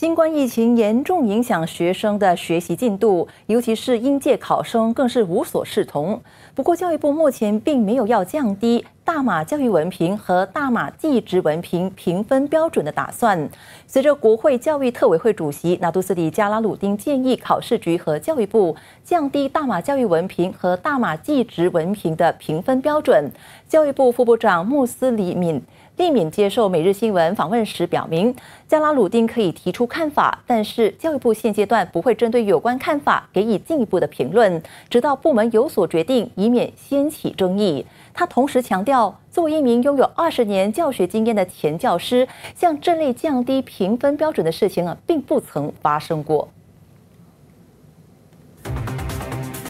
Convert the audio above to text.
新冠疫情严重影响学生的学习进度，尤其是应届考生更是无所适从。不过，教育部目前并没有要降低大马教育文凭和大马技职文凭评分标准的打算。随着国会教育特委会主席纳杜斯里加拉鲁丁建议考试局和教育部降低大马教育文凭和大马技职文凭的评分标准，教育部副部长穆斯里敏。避免接受《每日新闻》访问时表明，加拉鲁丁可以提出看法，但是教育部现阶段不会针对有关看法给予进一步的评论，直到部门有所决定，以免掀起争议。他同时强调，作为一名拥有二十年教学经验的前教师，像这类降低评分标准的事情啊，并不曾发生过。